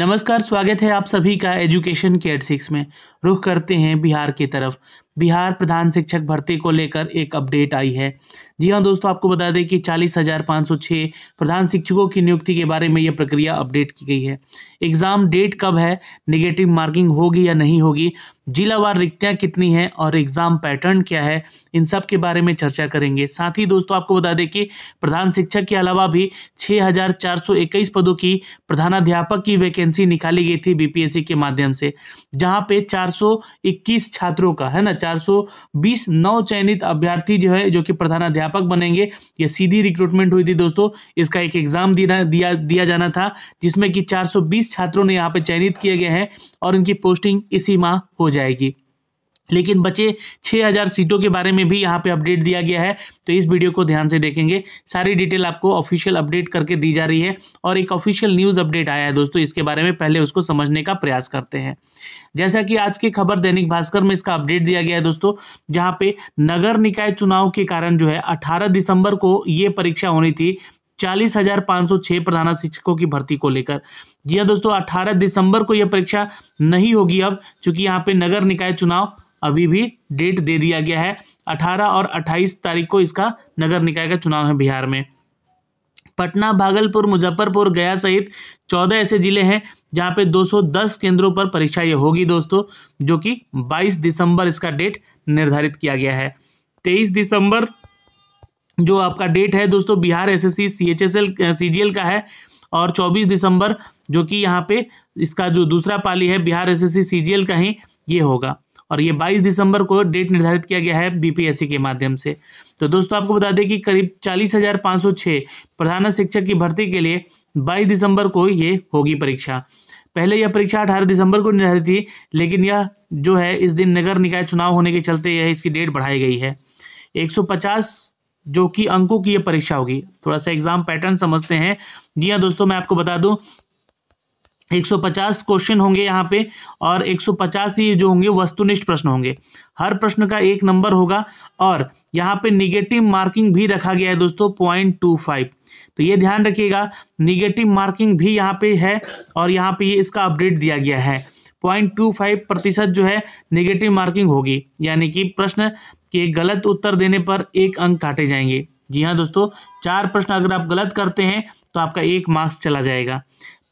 नमस्कार स्वागत है आप सभी का एजुकेशन के सिक्स में रुख करते हैं बिहार की तरफ बिहार प्रधान शिक्षक भर्ती को लेकर एक अपडेट आई है जी हाँ दोस्तों आपको बता दें कि चालीस हज़ार पाँच सौ छः प्रधान शिक्षकों की नियुक्ति के बारे में यह प्रक्रिया अपडेट की गई है एग्ज़ाम डेट कब है निगेटिव मार्किंग होगी या नहीं होगी जिलावार रिक्तियाँ कितनी हैं और एग्ज़ाम पैटर्न क्या है इन सब के बारे में चर्चा करेंगे साथ ही दोस्तों आपको बता दें कि प्रधान शिक्षक के अलावा भी इक्कीस पदों की प्रधानाध्यापक की वैकेंसी निकाली गई थी बीपीएससी के माध्यम से जहाँ पे इक्कीस छात्रों का है ना बीस नौ चयनित अभ्यर्थी जो है जो कि प्रधानाध्यापक बनेंगे ये सीधी रिक्रूटमेंट हुई थी दोस्तों इसका एक एग्जाम दिया दिया जाना था जिसमें कि 420 छात्रों ने यहाँ पे चयनित किए गए हैं और इनकी पोस्टिंग इसी माह हो जाएगी लेकिन बचे 6000 सीटों के बारे में भी यहाँ पे अपडेट दिया गया है तो इस वीडियो को ध्यान से देखेंगे सारी डिटेल आपको ऑफिशियल अपडेट करके दी जा रही है और एक ऑफिशियल न्यूज़ अपडेट आया है दोस्तों इसके बारे में पहले उसको समझने का प्रयास करते हैं जैसा कि आज की खबर दैनिक भास्कर में इसका अपडेट दिया गया है दोस्तों जहाँ पे नगर निकाय चुनाव के कारण जो है अठारह दिसंबर को ये परीक्षा होनी थी चालीस हजार पाँच सौ छः प्रधान शिक्षकों की भर्ती को लेकर जी हाँ दोस्तों 18 दिसंबर को यह परीक्षा नहीं होगी अब क्योंकि यहाँ पे नगर निकाय चुनाव अभी भी डेट दे दिया गया है 18 और 28 तारीख को इसका नगर निकाय का चुनाव है बिहार में पटना भागलपुर मुजफ्फरपुर गया सहित 14 ऐसे जिले हैं जहां पे 210 केंद्रों पर परीक्षा ये होगी दोस्तों जो कि 22 दिसंबर इसका डेट निर्धारित किया गया है 23 दिसंबर जो आपका डेट है दोस्तों बिहार एस एस सी का है और 24 दिसंबर जो कि यहाँ पे इसका जो दूसरा पाली है बिहार एस एस का ही ये होगा और ये 22 दिसंबर को डेट निर्धारित किया गया है बीपीएससी के माध्यम से तो दोस्तों आपको बता दें कि करीब चालीस हजार पाँच सौ प्रधान शिक्षक की भर्ती के लिए बाईस दिसंबर को ये होगी परीक्षा पहले यह परीक्षा अठारह दिसंबर को निर्धारित थी लेकिन यह जो है इस दिन नगर निकाय चुनाव होने के चलते यह इसकी डेट बढ़ाई गई है एक जो कि अंकों की यह परीक्षा होगी थोड़ा सा एग्जाम पैटर्न समझते हैं जी हाँ दोस्तों मैं आपको बता दूं 150 क्वेश्चन होंगे यहाँ पे और 150 ये जो होंगे वस्तुनिष्ठ प्रश्न होंगे हर प्रश्न का एक नंबर होगा और यहाँ पे निगेटिव मार्किंग भी रखा गया है दोस्तों पॉइंट टू फाइव तो ये ध्यान रखिएगा निगेटिव मार्किंग भी यहाँ पे है और यहाँ पे ये इसका अपडेट दिया गया है पॉइंट टू फाइव प्रतिशत जो है निगेटिव मार्किंग होगी यानी कि प्रश्न के गलत उत्तर देने पर एक अंक काटे जाएंगे जी हाँ दोस्तों चार प्रश्न अगर आप गलत करते हैं तो आपका एक मार्क्स चला जाएगा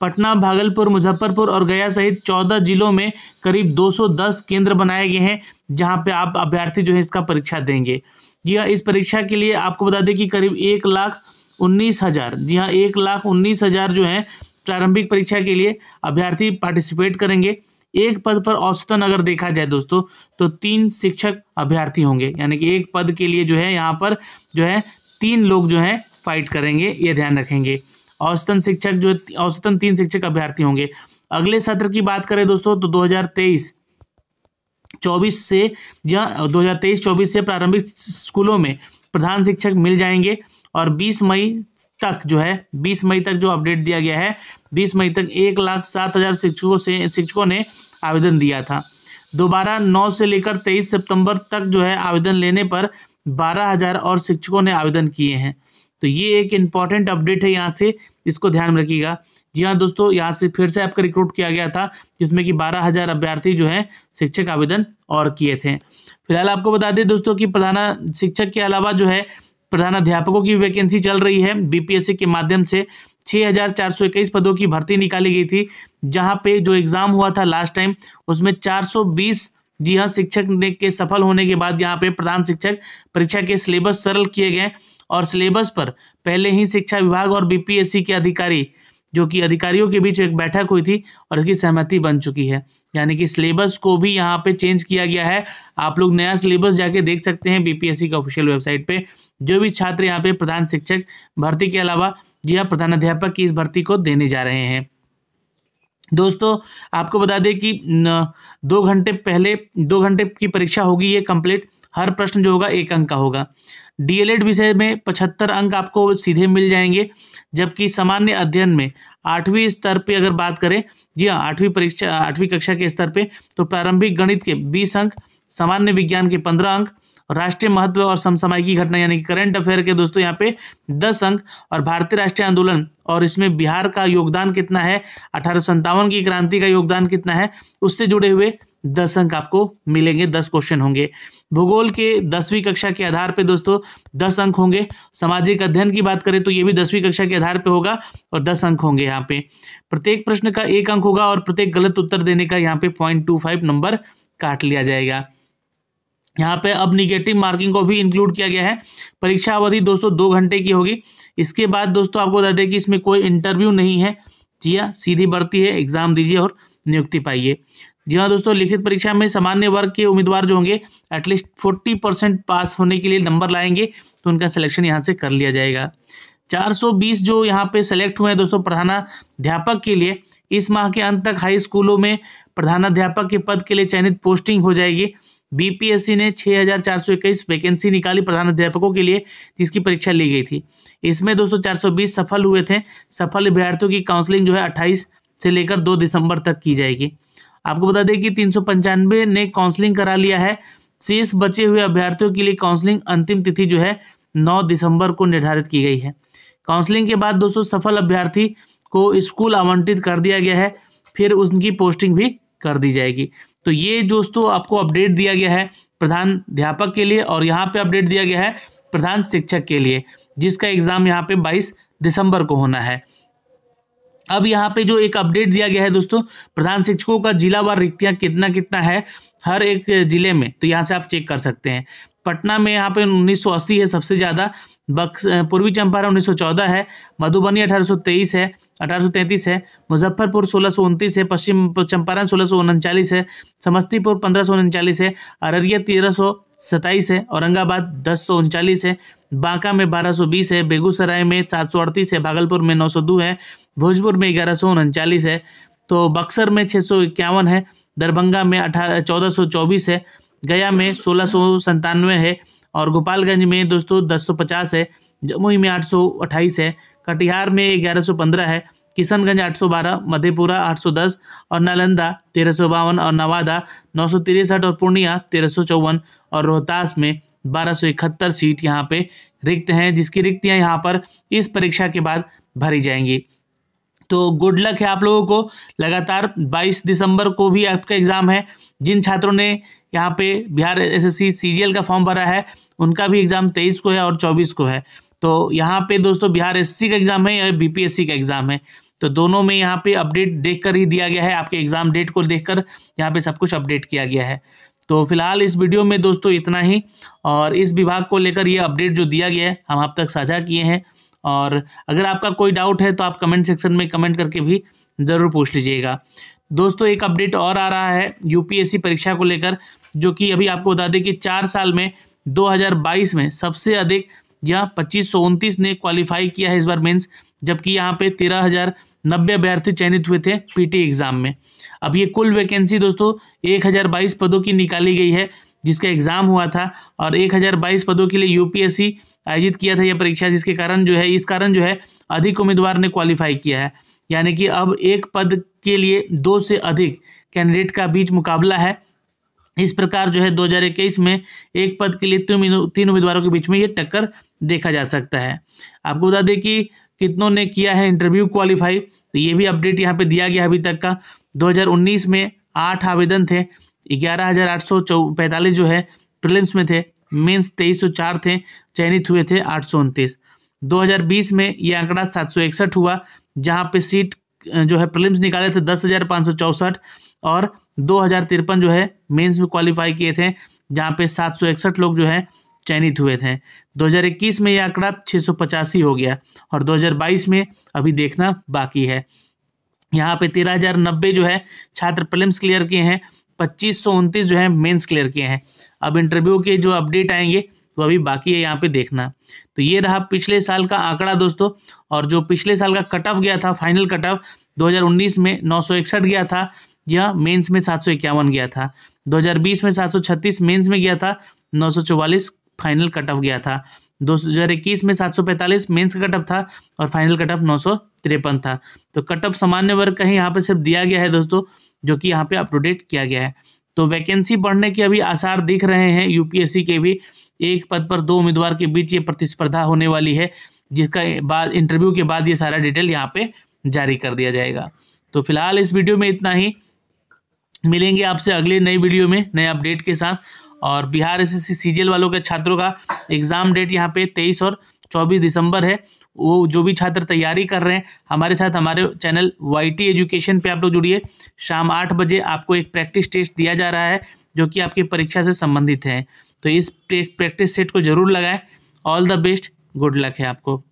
पटना भागलपुर मुजफ्फरपुर और गया सहित 14 जिलों में करीब 210 केंद्र बनाए गए हैं जहां पे आप अभ्यर्थी जो है इसका परीक्षा देंगे यह इस परीक्षा के लिए आपको बता दें कि करीब एक लाख उन्नीस हज़ार जी हाँ एक लाख उन्नीस हज़ार जो है प्रारंभिक परीक्षा के लिए अभ्यर्थी पार्टिसिपेट करेंगे एक पद पर औसतन अगर देखा जाए दोस्तों तो तीन शिक्षक अभ्यर्थी होंगे यानी कि एक पद के लिए जो है यहाँ पर जो है तीन लोग जो है फाइट करेंगे ये ध्यान रखेंगे औसतन शिक्षक जो औसतन तीन शिक्षक अभ्यर्थी होंगे अगले सत्र की बात करें दोस्तों तो 2023 24 से या 2023-24 से प्रारंभिक स्कूलों में प्रधान शिक्षक मिल जाएंगे और 20 मई तक जो है 20 मई तक जो अपडेट दिया गया है 20 मई तक एक लाख सात हज़ार शिक्षकों से शिक्षकों ने आवेदन दिया था दोबारा 9 से लेकर 23 सितंबर तक जो है आवेदन लेने पर बारह हज़ार और शिक्षकों ने आवेदन किए हैं तो ये एक इंपॉर्टेंट अपडेट है यहाँ से इसको ध्यान में रखिएगा जी हाँ दोस्तों यहाँ से फिर से आपका रिक्रूट किया गया था जिसमें कि बारह हजार अभ्यर्थी जो है शिक्षक आवेदन और किए थे फिलहाल आपको बता दें दोस्तों कि प्रधान शिक्षक के अलावा जो है प्रधानाध्यापकों की वैकेंसी चल रही है बीपीएससी के माध्यम से इक्कीस पदों की भर्ती निकाली गई थी जहां पे जो एग्ज़ाम हुआ था लास्ट टाइम उसमें बीस जी हाँ शिक्षक ने के सफल होने के बाद यहाँ पे प्रधान शिक्षक परीक्षा के सिलेबस सरल किए गए और सिलेबस पर पहले ही शिक्षा विभाग और बीपीएससी के अधिकारी जो कि अधिकारियों के बीच एक बैठक हुई थी और इसकी सहमति बन चुकी है यानी कि सिलेबस को भी यहाँ पे चेंज किया गया है आप लोग नया सिलेबस जाके देख सकते हैं बीपीएससी के ऑफिशियल वेबसाइट पे जो भी छात्र यहाँ पे प्रधान शिक्षक भर्ती के अलावा जी हाँ प्रधानाध्यापक की इस भर्ती को देने जा रहे हैं दोस्तों आपको बता दें कि दो घंटे पहले दो घंटे की परीक्षा होगी ये कंप्लीट हर प्रश्न जो होगा एक अंक का होगा डीएलएड विषय में पचहत्तर अंक आपको सीधे मिल जाएंगे जबकि सामान्य अध्ययन में आठवीं स्तर पर अगर बात करें जी हाँ आठवीं परीक्षा आठवीं कक्षा के स्तर पर तो प्रारंभिक गणित के बीस अंक सामान्य विज्ञान के पंद्रह अंक राष्ट्रीय महत्व और समसामयिकी घटना यानी कि करंट अफेयर के दोस्तों यहाँ पे दस अंक और भारतीय राष्ट्रीय आंदोलन और इसमें बिहार का योगदान कितना है अठारह की क्रांति का योगदान कितना है उससे जुड़े हुए दस अंक आपको मिलेंगे दस क्वेश्चन होंगे भूगोल के दसवीं कक्षा के आधार पे दोस्तों दस अंक होंगे सामाजिक अध्ययन की बात करें तो ये भी दसवीं कक्षा के आधार पे होगा और दस अंक होंगे यहाँ पे प्रत्येक प्रश्न का एक अंक होगा और प्रत्येक गलत उत्तर देने का यहाँ पे पॉइंट टू फाइव नंबर काट लिया जाएगा यहाँ पे अब निगेटिव मार्किंग को भी इंक्लूड किया गया है परीक्षा अवधि दोस्तों दो घंटे की होगी इसके बाद दोस्तों आपको बता दें कि इसमें कोई इंटरव्यू नहीं है जी हाँ, सीधी भर्ती है एग्जाम दीजिए और नियुक्ति पाइए जी हाँ दोस्तों लिखित परीक्षा में सामान्य वर्ग के उम्मीदवार जो होंगे एटलीस्ट फोर्टी परसेंट पास होने के लिए नंबर लाएंगे तो उनका सिलेक्शन यहाँ से कर लिया जाएगा 420 जो यहाँ पे सेलेक्ट हुए हैं दोस्तों प्रधानाध्यापक के लिए इस माह के अंत तक हाई स्कूलों में प्रधानाध्यापक के पद के लिए चयनित पोस्टिंग हो जाएगी बीपीएससी ने 6,421 वैकेंसी निकाली प्रधानाध्यापकों के लिए जिसकी परीक्षा ली गई थी इसमें दोस्तों 420 सफल हुए थे सफल अभ्यर्थियों की काउंसलिंग जो है 28 से लेकर 2 दिसंबर तक की जाएगी आपको बता दें कि तीन ने काउंसलिंग करा लिया है शेष बचे हुए अभ्यर्थियों के लिए काउंसलिंग अंतिम तिथि जो है 9 दिसंबर को निर्धारित की गई है काउंसलिंग के बाद दोस्तों सफल अभ्यर्थी को स्कूल आवंटित कर दिया गया है फिर उनकी पोस्टिंग भी कर दी जाएगी तो ये दोस्तों आपको अपडेट दिया गया है प्रधान अध्यापक के लिए और यहाँ पे अपडेट दिया गया है प्रधान शिक्षक के लिए जिसका एग्ज़ाम यहाँ पे 22 दिसंबर को होना है अब यहाँ पे जो एक अपडेट दिया गया है दोस्तों प्रधान शिक्षकों का जिला वार रिक्तियाँ कितना कितना है हर एक जिले में तो यहाँ से आप चेक कर सकते हैं पटना में यहाँ पे 1980 है सबसे ज़्यादा बक्स पूर्वी चंपारण 1914 है मधुबनी 1823 है 1833 है मुजफ्फरपुर सोलह है पश्चिम चंपारण सोलह है समस्तीपुर पंद्रह है अररिया तेरह सताइस है औरंगाबाद दस सौ उनचालीस है बांका में बीस है बेगूसराय में सात सौ अड़तीस है भागलपुर में नौ सौ दो है भोजपुर में ग्यारह सौ उनचालीस है तो बक्सर में छः सौ इक्यावन है दरभंगा में अठारह चौदह सौ चौबीस है गया में सोलह सौ संतानवे है और गोपालगंज में दोस्तों दस सौ पचास है जमुई में आठ सौ अट्ठाईस है कटिहार में ग्यारह सौ पंद्रह है किशनगंज 812, मधेपुरा 810 और नालंदा तेरह और नवादा नौ और पूर्णिया तेरह और रोहतास में बारह सीट यहाँ पे रिक्त हैं जिसकी रिक्तियाँ यहाँ पर इस परीक्षा के बाद भरी जाएंगी तो गुड लक है आप लोगों को लगातार 22 दिसंबर को भी आपका एग्ज़ाम है जिन छात्रों ने यहाँ पे बिहार एसएससी सीजीएल का फॉर्म भरा है उनका भी एग्ज़ाम तेईस को है और चौबीस को है तो यहाँ पे दोस्तों बिहार एससी का एग्ज़ाम है या बीपीएससी का एग्ज़ाम है तो दोनों में यहाँ पे अपडेट देखकर ही दिया गया है आपके एग्ज़ाम डेट को देखकर यहाँ पे सब कुछ अपडेट किया गया है तो फिलहाल इस वीडियो में दोस्तों इतना ही और इस विभाग को लेकर ये अपडेट जो दिया गया है हम आप तक साझा किए हैं और अगर आपका कोई डाउट है तो आप कमेंट सेक्शन में कमेंट करके भी ज़रूर पूछ लीजिएगा दोस्तों एक अपडेट और आ रहा है यूपीएससी परीक्षा को लेकर जो कि अभी आपको बता दें कि चार साल में 2022 में सबसे अधिक यह पच्चीस ने क्वालिफाई किया है इस बार मेंस जबकि यहाँ पे तेरह हज़ार नब्बे अभ्यर्थी चयनित हुए थे पीटी एग्ज़ाम में अब ये कुल वैकेंसी दोस्तों बाईस पदों की निकाली गई है जिसका एग्ज़ाम हुआ था और 1022 पदों के लिए यूपीएससी आयोजित किया था यह परीक्षा जिसके कारण जो है इस कारण जो है अधिक उम्मीदवार ने क्वालिफाई किया है यानी कि अब एक पद के लिए दो से अधिक कैंडिडेट का बीच मुकाबला है इस प्रकार जो है इक्कीस में एक पद के लिए तीन उम्मीदवारों के बीच में ये टक्कर देखा जा सकता है आपको बता दें कि कितनों ने किया है इंटरव्यू क्वालिफाई तो ये भी अपडेट यहाँ पे दिया गया अभी तक का 2019 में आठ आवेदन थे ग्यारह हज़ार आठ सौ चौ पैंतालीस जो है प्रिलिम्स में थे मेंस तेईस सौ चार थे चयनित हुए थे आठ सौ उनतीस दो हज़ार बीस में ये आंकड़ा सात सौ इकसठ हुआ जहाँ पे सीट जो है प्रिलिम्स निकाले थे दस हज़ार पाँच सौ और दो हज़ार तिरपन जो है मेंस में क्वालिफाई किए थे जहाँ पे सात सौ इकसठ लोग जो है चयनित हुए थे 2021 में यह आंकड़ा छः हो गया और 2022 में अभी देखना बाकी है यहाँ पे तेरह हज़ार नब्बे जो है छात्र प्रिलिम्स क्लियर किए हैं पच्चीस सौ उनतीस जो है मेंस क्लियर किए हैं अब इंटरव्यू के जो अपडेट आएंगे तो अभी बाकी है यहाँ पे देखना तो ये रहा पिछले साल का आंकड़ा दोस्तों और जो पिछले साल का कट ऑफ गया था फाइनल कट ऑफ दो में नौ गया था यह मेंस में सात गया था 2020 में सात मेंस में गया था नौ फाइनल कट ऑफ गया था 2021 में 745 मेंस का कट ऑफ था और फाइनल कट ऑफ नौ था तो कट ऑफ सामान्य वर्ग का ही यहाँ पे सिर्फ दिया गया है दोस्तों जो कि यहाँ पे अपटूडेट किया गया है तो वैकेंसी बढ़ने के अभी आसार दिख रहे हैं यूपीएससी के भी एक पद पर दो उम्मीदवार के बीच ये प्रतिस्पर्धा होने वाली है जिसका बाद इंटरव्यू के बाद ये सारा डिटेल यहाँ पे जारी कर दिया जाएगा तो फिलहाल इस वीडियो में इतना ही मिलेंगे आपसे अगले नई वीडियो में नए अपडेट के साथ और बिहार एस एस वालों के छात्रों का एग्ज़ाम डेट यहाँ पे तेईस और चौबीस दिसंबर है वो जो भी छात्र तैयारी कर रहे हैं हमारे साथ हमारे चैनल वाई टी एजुकेशन पे आप लोग जुड़िए शाम आठ बजे आपको एक प्रैक्टिस टेस्ट दिया जा रहा है जो कि आपकी परीक्षा से संबंधित है तो इस प्रैक्टिस सेट को जरूर लगाएं all the best good luck है आपको